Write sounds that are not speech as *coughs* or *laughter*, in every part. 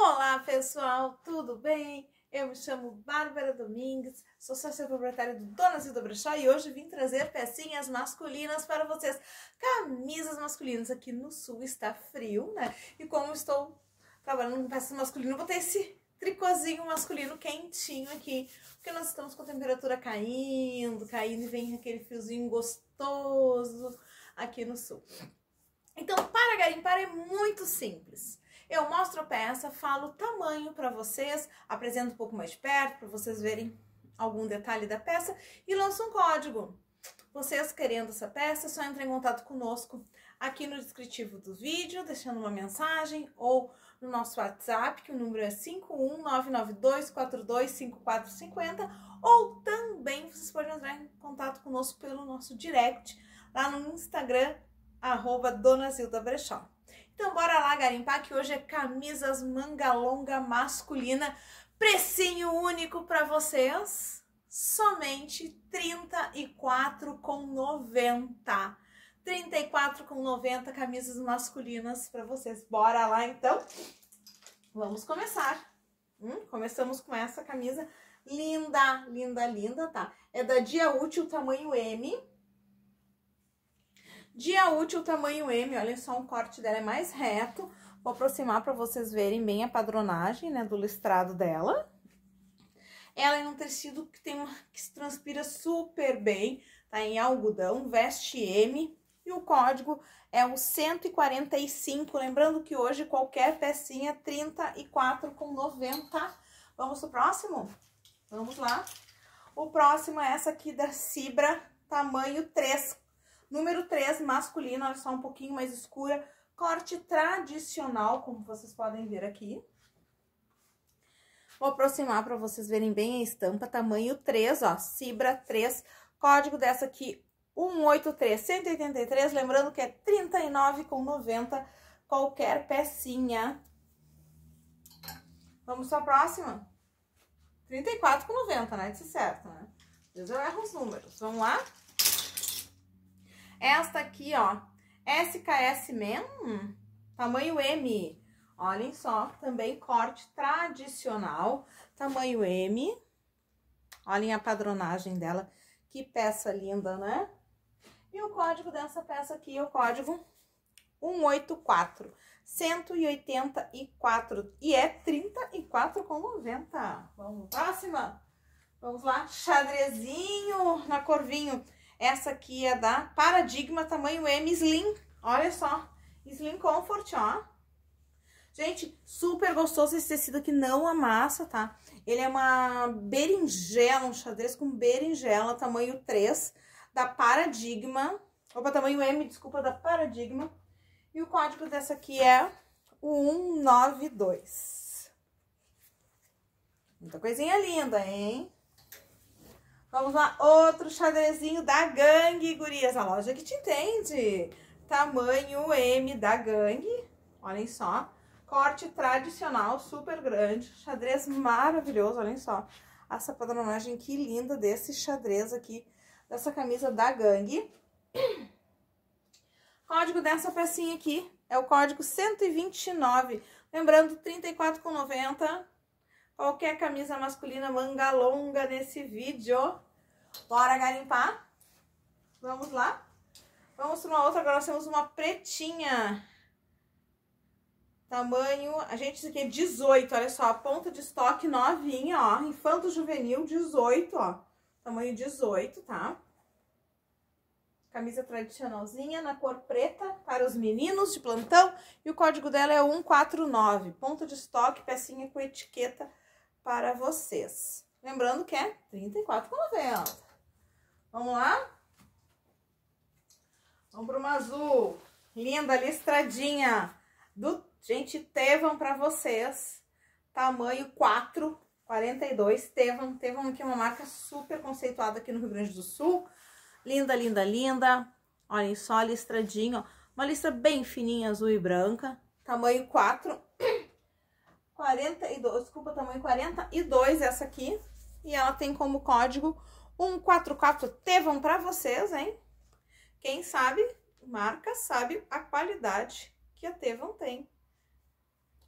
Olá pessoal, tudo bem? Eu me chamo Bárbara Domingues, sou sócia proprietária do Donas e do Brechó e hoje vim trazer pecinhas masculinas para vocês. Camisas masculinas, aqui no sul está frio, né? E como estou trabalhando com peças masculinas, vou ter esse tricôzinho masculino quentinho aqui, porque nós estamos com a temperatura caindo, caindo e vem aquele fiozinho gostoso aqui no sul. Então, para garimpar é muito simples eu mostro a peça, falo o tamanho para vocês, apresento um pouco mais perto para vocês verem algum detalhe da peça e lanço um código. Vocês querendo essa peça, só entrem em contato conosco aqui no descritivo do vídeo, deixando uma mensagem ou no nosso WhatsApp, que o número é 51992425450, ou também vocês podem entrar em contato conosco pelo nosso direct lá no Instagram, arroba Dona Zilda então bora lá garimpar que hoje é camisas manga longa masculina, precinho único para vocês, somente R$ 34,90. R$ 34,90 camisas masculinas para vocês. Bora lá então? Vamos começar. Hum, começamos com essa camisa linda, linda, linda, tá? É da Dia Útil tamanho M, Dia útil tamanho M, olha só, o um corte dela é mais reto. Vou aproximar para vocês verem bem a padronagem, né, do listrado dela. Ela é um tecido que tem uma, que se transpira super bem, tá em algodão, veste M. E o código é o 145, lembrando que hoje qualquer pecinha é 34,90. Vamos pro próximo? Vamos lá. O próximo é essa aqui da Cibra, tamanho 3 Número 3, masculino, olha só, um pouquinho mais escura. Corte tradicional, como vocês podem ver aqui. Vou aproximar para vocês verem bem a estampa, tamanho 3, ó, Cibra 3, código dessa aqui 183183, lembrando que é 39,90 qualquer pecinha. Vamos para a próxima? 34,90, né? Disse certo, né? Às vezes eu erro os números. Vamos lá? Esta aqui, ó, SKS Men, tamanho M. Olhem só, também corte tradicional, tamanho M. Olhem a padronagem dela, que peça linda, né? E o código dessa peça aqui é o código 184, 184, e é 34,90. Vamos, próxima. Vamos lá, xadrezinho na corvinho. Essa aqui é da Paradigma tamanho M Slim. Olha só, Slim Comfort, ó. Gente, super gostoso esse tecido aqui, não amassa, tá? Ele é uma berinjela, um xadrez com berinjela, tamanho 3, da Paradigma. Opa, tamanho M, desculpa, da Paradigma. E o código dessa aqui é o 192. Muita coisinha linda, hein? Vamos lá, outro xadrezinho da Gangue, gurias. A loja que te entende. Tamanho M da Gangue. Olhem só. Corte tradicional, super grande. Xadrez maravilhoso, olhem só. Essa padronagem que linda desse xadrez aqui. Dessa camisa da Gangue. Código dessa pecinha aqui é o código 129. Lembrando, 34,90 qualquer é camisa masculina manga longa nesse vídeo. Bora garimpar? Vamos lá? Vamos para uma outra, agora nós temos uma pretinha. Tamanho, a gente, isso aqui é 18, olha só, ponta de estoque novinha, ó, infanto juvenil 18, ó, tamanho 18, tá? Camisa tradicionalzinha na cor preta para os meninos de plantão e o código dela é 149, Ponta de estoque, pecinha com etiqueta para vocês. Lembrando que é R$34,90. Vamos lá? Vamos para uma azul. Linda, listradinha. Do, gente, tevam para vocês. Tamanho 4, 42. tevam tevam aqui é uma marca super conceituada aqui no Rio Grande do Sul. Linda, linda, linda. Olhem só, a listradinho. Uma lista bem fininha, azul e branca. Tamanho 4. 42, desculpa, tamanho 42 essa aqui. E ela tem como código 144T, vão pra vocês, hein? Quem sabe, marca, sabe a qualidade que a Tevan tem.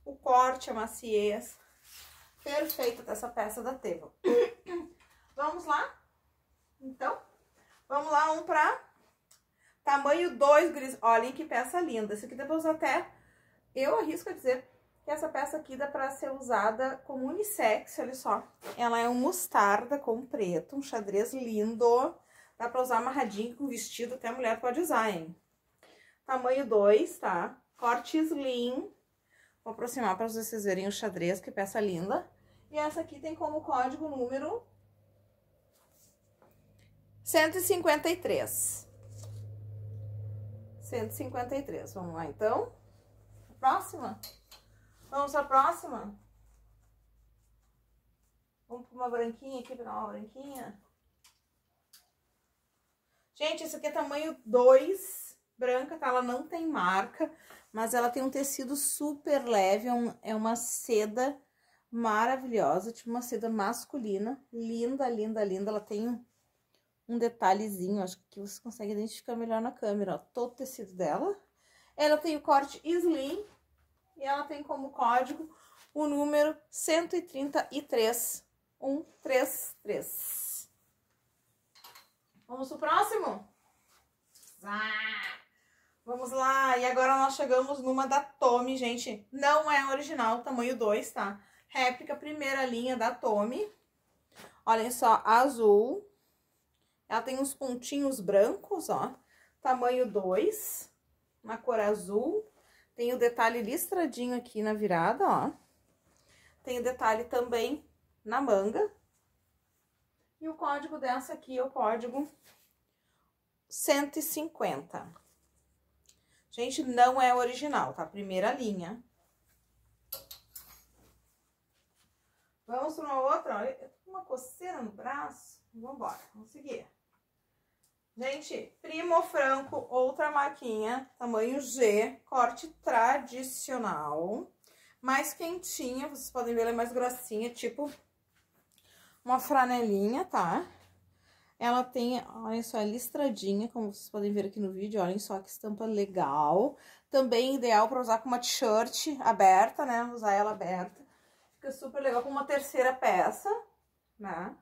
O corte, a maciez. Perfeita dessa peça da Tevan. *coughs* vamos lá? Então, vamos lá, um pra tamanho 2, gris, Olhem que peça linda. Isso aqui depois até, eu arrisco a dizer, que essa peça aqui dá pra ser usada como unissex, olha só. Ela é um mostarda com preto, um xadrez lindo. Dá pra usar amarradinho com vestido, até a mulher pode usar, hein? Tamanho 2, tá? Corte slim. Vou aproximar pra vocês verem o xadrez, que peça linda. E essa aqui tem como código número 153. 153, vamos lá então. Próxima. Vamos para a próxima? Vamos para uma branquinha aqui, pegar uma branquinha. Gente, esse aqui é tamanho 2, branca, tá? Ela não tem marca, mas ela tem um tecido super leve, é, um, é uma seda maravilhosa, tipo uma seda masculina, linda, linda, linda. Ela tem um, um detalhezinho, acho que você consegue identificar melhor na câmera, ó, todo o tecido dela. Ela tem o corte slim, e ela tem como código o número 133. 133. Vamos pro próximo? vamos lá. E agora nós chegamos numa da Tommy, gente. Não é original, tamanho 2, tá? Réplica, primeira linha da Tommy. Olhem só, azul. Ela tem uns pontinhos brancos, ó. Tamanho 2, na cor azul. Tem o detalhe listradinho aqui na virada, ó. Tem o detalhe também na manga. E o código dessa aqui é o código 150. Gente, não é original, tá? Primeira linha. Vamos para uma outra, olha, tá uma coceira no braço. Vamos embora, vamos seguir. Gente, Primo Franco, outra maquinha, tamanho G, corte tradicional. Mais quentinha, vocês podem ver, ela é mais grossinha, tipo uma franelinha, tá? Ela tem, olha só, é listradinha, como vocês podem ver aqui no vídeo, olhem só que estampa legal. Também ideal para usar com uma t-shirt aberta, né? Usar ela aberta. Fica super legal com uma terceira peça, né?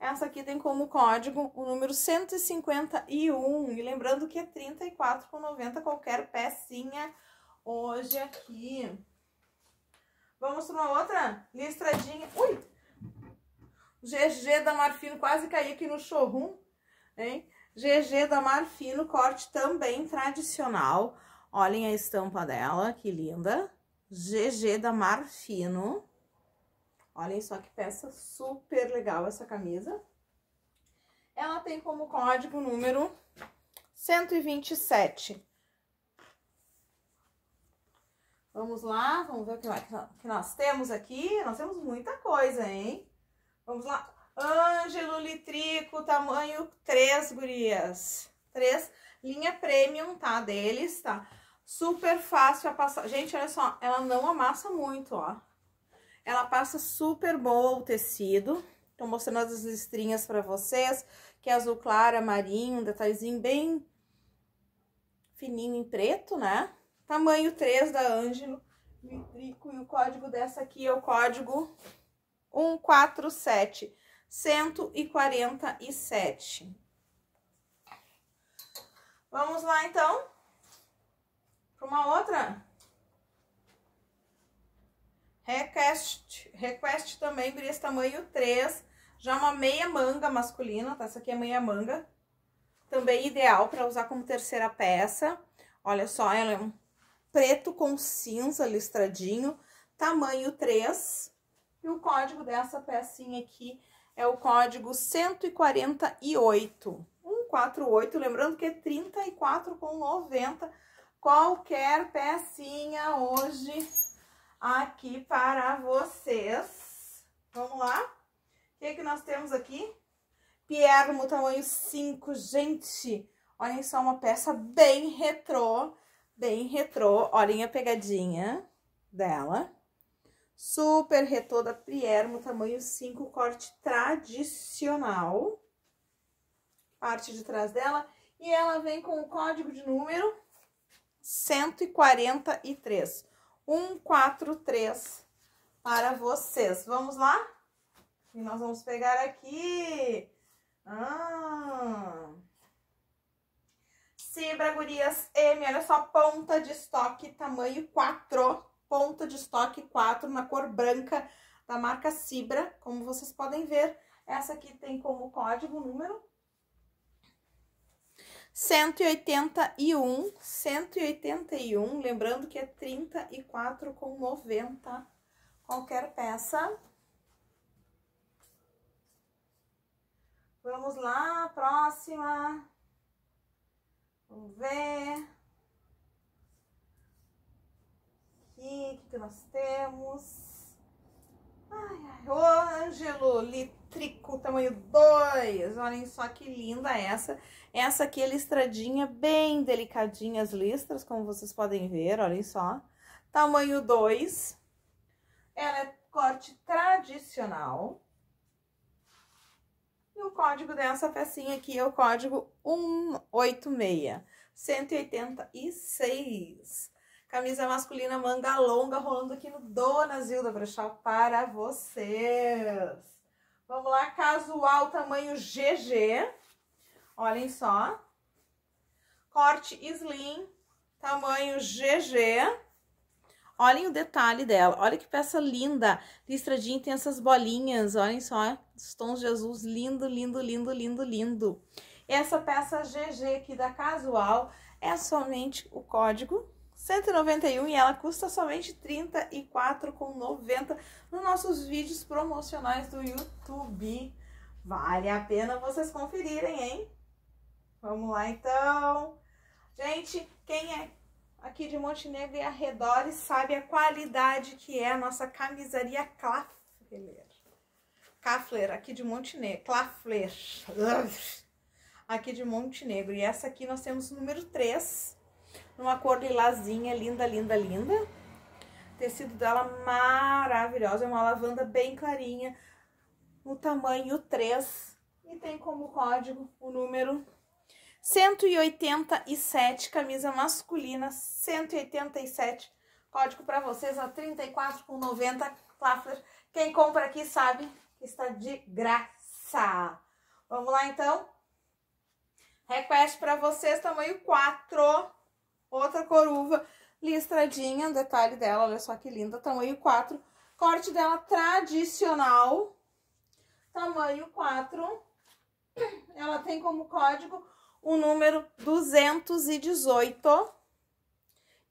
Essa aqui tem como código o número 151. E lembrando que é 34,90 qualquer pecinha hoje aqui. Vamos para uma outra listradinha. Ui! GG da Marfino, quase caiu aqui no showroom, hein? GG da Marfino, corte também tradicional. Olhem a estampa dela, que linda. GG da Marfino. Olhem só que peça super legal essa camisa. Ela tem como código número 127. Vamos lá, vamos ver o que nós temos aqui. Nós temos muita coisa, hein? Vamos lá. Ângelo Litrico, tamanho 3, gurias. 3, linha premium, tá? Deles, tá? Super fácil a passar. Gente, olha só, ela não amassa muito, ó. Ela passa super bom o tecido. Tô mostrando as listrinhas para vocês, que é azul claro, marinho, um detalhezinho bem fininho em preto, né? Tamanho 3 da Ângelo Vitrico e o código dessa aqui é o código 147, 147. Vamos lá, então, para uma outra... Request, request também, gurias, tamanho 3. Já uma meia manga masculina, tá? Essa aqui é meia manga. Também ideal para usar como terceira peça. Olha só, ela é um preto com cinza listradinho, tamanho 3. E o código dessa pecinha aqui é o código 148. 148, lembrando que é 34,90. com Qualquer pecinha hoje aqui para vocês. Vamos lá? O que, é que nós temos aqui? Piermo, tamanho 5, gente. Olhem só, uma peça bem retrô, bem retrô. Olhem a pegadinha dela. Super retrô da Piermo, tamanho 5, corte tradicional. Parte de trás dela. E ela vem com o código de número 143. 143 para vocês. Vamos lá? E nós vamos pegar aqui... Ah... Cibra, gurias, M, olha só, ponta de estoque, tamanho 4, ponta de estoque 4, na cor branca, da marca Cibra, como vocês podem ver. Essa aqui tem como código número 181, 181, lembrando que é 34 com 90 qualquer peça. Vamos lá, próxima. Vamos ver. Aqui, o que, nós temos? Ai, ai, Ângelo, litro. Trico tamanho 2. Olhem só que linda essa. Essa aqui é listradinha, bem delicadinha as listras, como vocês podem ver, olhem só. Tamanho 2. Ela é corte tradicional. E o código dessa pecinha aqui é o código 186, 186. Camisa masculina manga longa rolando aqui no Dona Zilda para para vocês. Vamos lá, casual tamanho GG. Olhem só. Corte slim, tamanho GG. Olhem o detalhe dela. Olha que peça linda. Listradinha tem essas bolinhas. Olhem só os tons de azuis. Lindo, lindo, lindo, lindo, lindo. Essa peça GG aqui da Casual é somente o código 191 e ela custa somente 34,90 nos nossos vídeos promocionais do YouTube. Vale a pena vocês conferirem, hein? Vamos lá então. Gente, quem é aqui de Montenegro e arredores sabe a qualidade que é a nossa camisaria Clafler Clafler aqui de Montenegro. Clafler Aqui de Montenegro. E essa aqui nós temos o número 3 numa cor lilazinha, linda, linda, linda. O tecido dela maravilhosa, é uma lavanda bem clarinha, no tamanho 3. E tem como código o número 187, camisa masculina 187. Código para vocês a 34,90 Clafler. Quem compra aqui sabe que está de graça. Vamos lá então? Request para vocês, tamanho 4. Outra coruva listradinha, detalhe dela, olha só que linda, tamanho 4. Corte dela tradicional, tamanho 4. Ela tem como código o número 218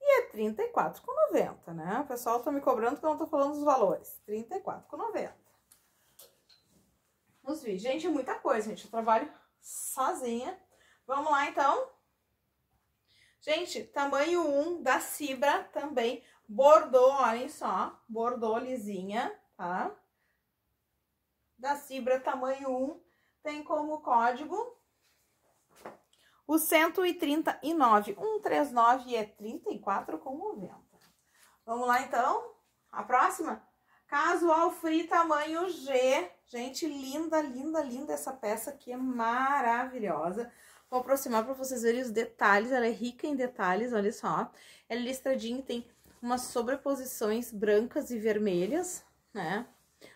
e é 34,90, né? O pessoal tá me cobrando que eu não tô falando dos valores. 34,90. Nos ver. Gente, é muita coisa, gente. Eu trabalho sozinha. Vamos lá, então? Gente, tamanho 1 da Cibra também, bordô, olhem só, bordô lisinha, tá? Da Cibra tamanho 1, tem como código o 139. 139 é 34,90. Vamos lá, então? A próxima? Casual Free tamanho G. Gente, linda, linda, linda essa peça aqui, é maravilhosa. maravilhosa. Vou aproximar para vocês verem os detalhes, ela é rica em detalhes, olha só. Ela é listradinha e tem umas sobreposições brancas e vermelhas, né?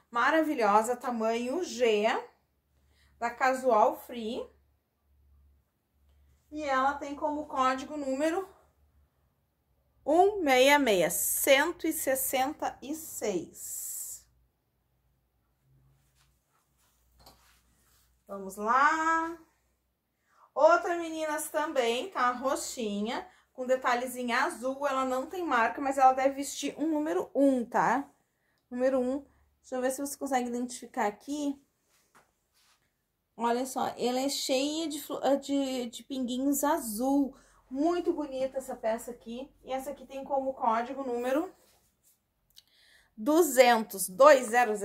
Maravilhosa, tamanho G, da Casual Free. E ela tem como código número 166, 166. Vamos lá outra meninas também, tá? Roxinha, com detalhezinho azul. Ela não tem marca, mas ela deve vestir um número 1, um, tá? Número 1. Um. Deixa eu ver se você consegue identificar aqui. Olha só, ela é cheia de, ah, de, de pinguinhos azul. Muito bonita essa peça aqui. E essa aqui tem como código número 200, 200.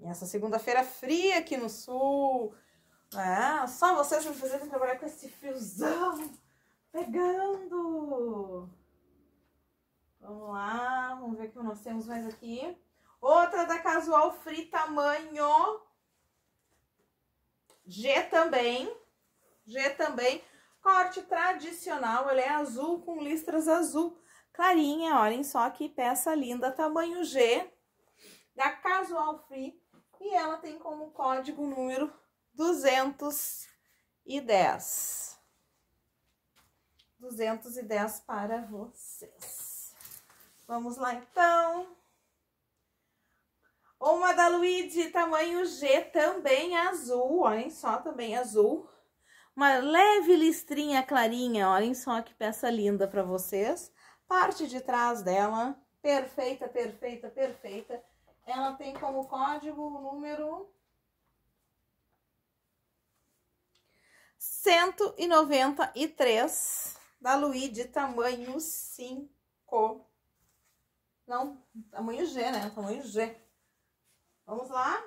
E essa segunda-feira fria aqui no sul, é só vocês me fazerem trabalhar com esse fiozão pegando. Vamos lá, vamos ver o que nós temos mais aqui. Outra da Casual Free, tamanho G também. G também. Corte tradicional, ela é azul com listras azul. Clarinha, olhem só que peça linda, tamanho G, da Casual Free. E ela tem como código número duzentos e dez, duzentos e dez para vocês. Vamos lá, então. Uma da Luigi, tamanho G, também azul, olhem só, também azul. Uma leve listrinha clarinha, olhem só que peça linda para vocês. Parte de trás dela, perfeita, perfeita, perfeita. Ela tem como código o número 193 da Luí de tamanho 5. Não, tamanho G, né? Tamanho G. Vamos lá?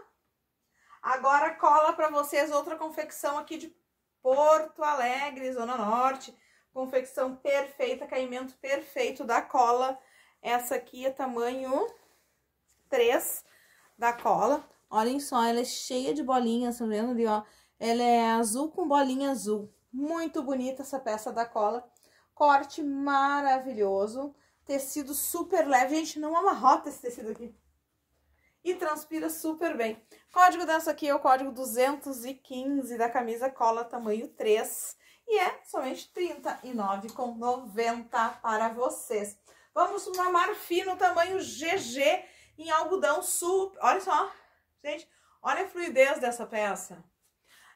Agora cola para vocês outra confecção aqui de Porto Alegre, Zona Norte. Confecção perfeita, caimento perfeito da cola. Essa aqui é tamanho 3 da cola. Olhem só, ela é cheia de bolinhas, tá vendo ali, ó? Ela é azul com bolinha azul. Muito bonita essa peça da cola. Corte maravilhoso. Tecido super leve. Gente, não amarrota esse tecido aqui. E transpira super bem. O código dessa aqui é o código 215 da camisa cola tamanho 3. E é somente R$ 39,90 para vocês. Vamos uma marfim tamanho GG em algodão super... Olha só, gente, olha a fluidez dessa peça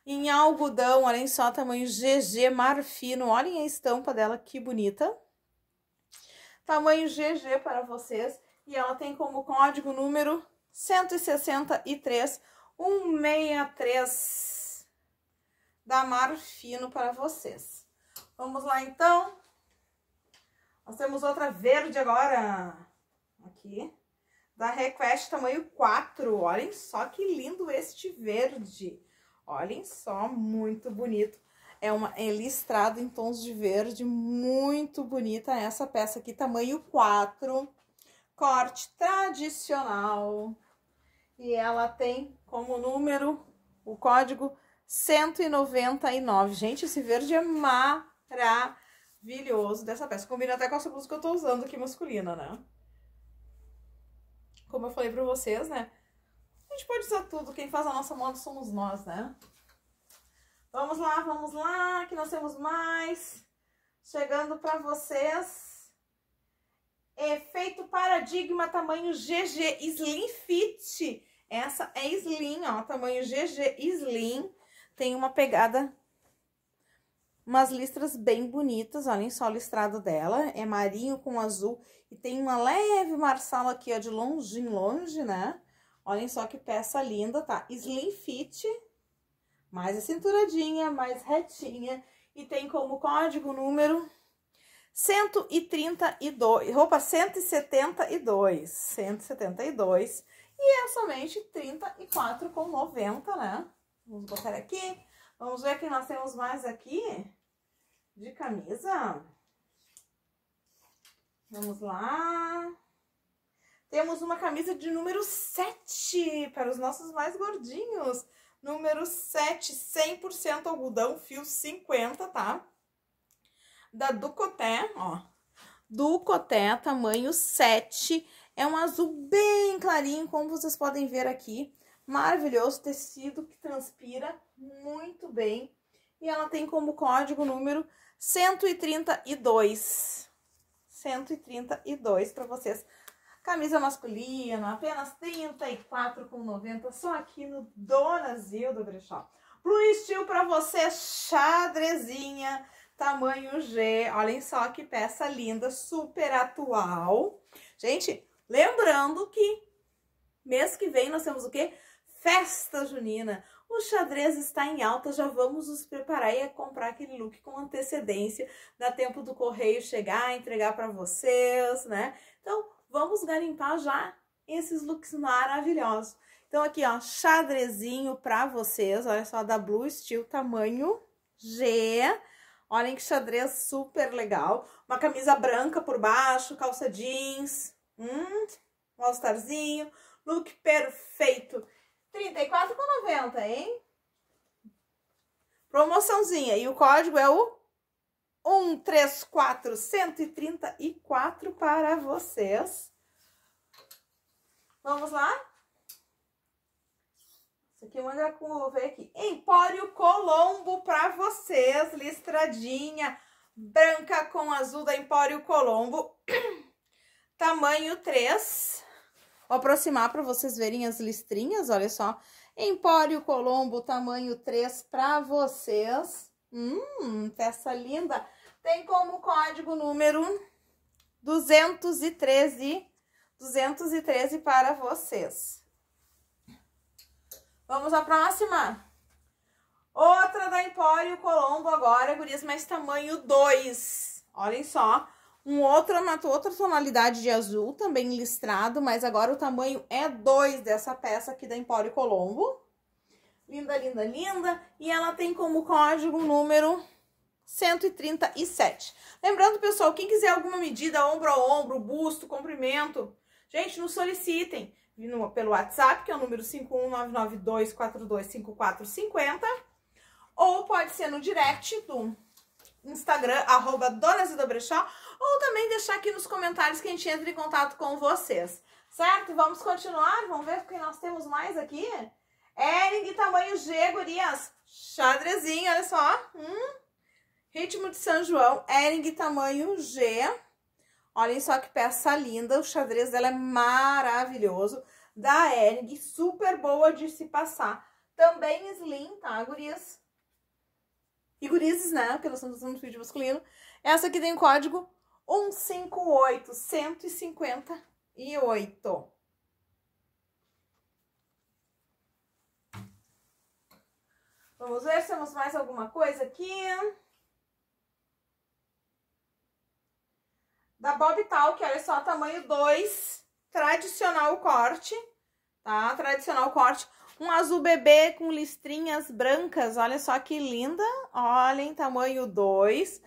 em algodão, olhem só, tamanho GG, marfino, olhem a estampa dela, que bonita. Tamanho GG para vocês, e ela tem como código número 163 163 da marfino para vocês. Vamos lá, então. Nós temos outra verde agora, aqui, da Request tamanho 4. Olhem só que lindo este verde. Olhem só, muito bonito. É, uma, é em tons de verde, muito bonita essa peça aqui, tamanho 4, corte tradicional. E ela tem como número o código 199. Gente, esse verde é maravilhoso dessa peça. Combina até com essa blusa que eu tô usando aqui, masculina, né? Como eu falei pra vocês, né? gente pode usar tudo, quem faz a nossa moda somos nós, né? Vamos lá, vamos lá, que nós temos mais chegando para vocês. Efeito Paradigma tamanho GG Slim Fit. Essa é slim, ó, tamanho GG slim. Tem uma pegada umas listras bem bonitas, olhem só o listrado dela, é marinho com azul e tem uma leve marsala aqui, ó, de longe em longe, né? Olhem só que peça linda, tá? Slim fit, mais acinturadinha, mais retinha. E tem como código número 132, roupa 172, 172. E é somente 34,90, né? Vamos botar aqui. Vamos ver o que nós temos mais aqui de camisa. Vamos lá. Temos uma camisa de número 7 para os nossos mais gordinhos. Número 7, 100% algodão, fio 50, tá? Da Ducoté, ó. Ducoté, tamanho 7. É um azul bem clarinho, como vocês podem ver aqui. Maravilhoso tecido que transpira muito bem. E ela tem como código número 132. 132 para vocês Camisa masculina, apenas R$ 34,90, só aqui no Dona Zilda Brechó. Blue Steel para você, xadrezinha, tamanho G. Olhem só que peça linda, super atual. Gente, lembrando que mês que vem nós temos o quê? Festa junina. O xadrez está em alta, já vamos nos preparar e é comprar aquele look com antecedência. Dá tempo do correio chegar, entregar para vocês, né? Então, vamos garimpar já esses looks maravilhosos. Então aqui, ó, xadrezinho pra vocês, olha só, da Blue Steel, tamanho G. Olhem que xadrez super legal. Uma camisa branca por baixo, calça jeans, hum, um all-starzinho, look perfeito. 34,90, hein? Promoçãozinha. E o código é o 134, 134 para vocês. Vamos lá? Isso aqui manda com o ver aqui. Empório Colombo para vocês, listradinha branca com azul da Empório Colombo. *clears throat* Tamanho 3. Vou aproximar para vocês verem as listrinhas, olha só. Empório Colombo, tamanho 3 para vocês. Hum, peça linda. Tem como código número 213, 213 para vocês. Vamos à próxima. Outra da Empório Colombo agora, gurias, mas tamanho 2. Olhem só, um outro, uma outra tonalidade de azul, também listrado, mas agora o tamanho é 2 dessa peça aqui da Empório Colombo. Linda, linda, linda. E ela tem como código o número 137. Lembrando, pessoal, quem quiser alguma medida, ombro a ombro, busto, comprimento, gente, nos solicitem no, pelo WhatsApp, que é o número 51992425450, ou pode ser no direct do Instagram, arroba Donas do Brechó, ou também deixar aqui nos comentários que a gente entra em contato com vocês. Certo? Vamos continuar? Vamos ver o que nós temos mais aqui? Ering, tamanho G, gurias. Xadrezinho, olha só. Hum. Ritmo de São João, Ering, tamanho G. Olhem só que peça linda. O xadrez dela é maravilhoso. Da Ering, super boa de se passar. Também slim, tá, gurias? E gurizes, né? Porque nós estamos usando vídeo masculino. Essa aqui tem o código 158, 158. Vamos ver se temos mais alguma coisa aqui. Da Bob Talk, olha só, tamanho 2, tradicional corte, tá? Tradicional corte. Um azul bebê com listrinhas brancas, olha só que linda. Olhem, tamanho 2.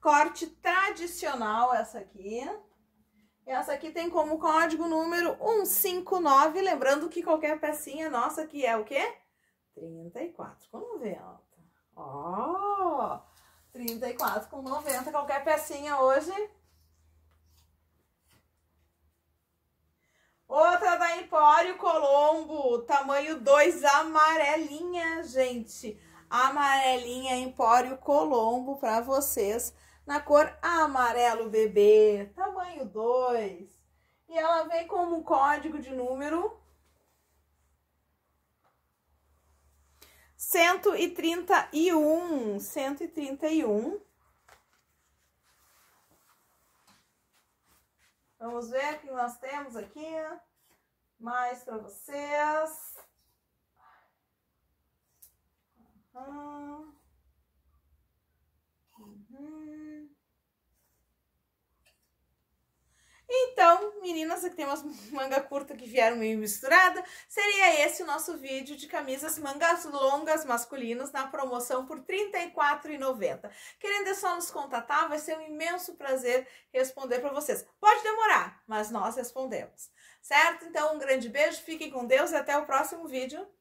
Corte tradicional essa aqui. Essa aqui tem como código número 159, lembrando que qualquer pecinha nossa aqui é o quê? 34 com 90. Ó, oh, 34 com 90. Qualquer pecinha hoje. Outra da Empório Colombo, tamanho 2 amarelinha, gente. Amarelinha Empório Colombo para vocês, na cor amarelo bebê, tamanho 2. E ela vem como código de número 131, 131. Vamos ver o que nós temos aqui. Mais para vocês. Uhum. Uhum. Então, meninas que tem umas manga curta que vieram meio misturada, seria esse o nosso vídeo de camisas mangas longas masculinas na promoção por R$ 34,90. Querendo é só nos contatar, vai ser um imenso prazer responder para vocês. Pode demorar, mas nós respondemos. Certo? Então, um grande beijo, fiquem com Deus e até o próximo vídeo.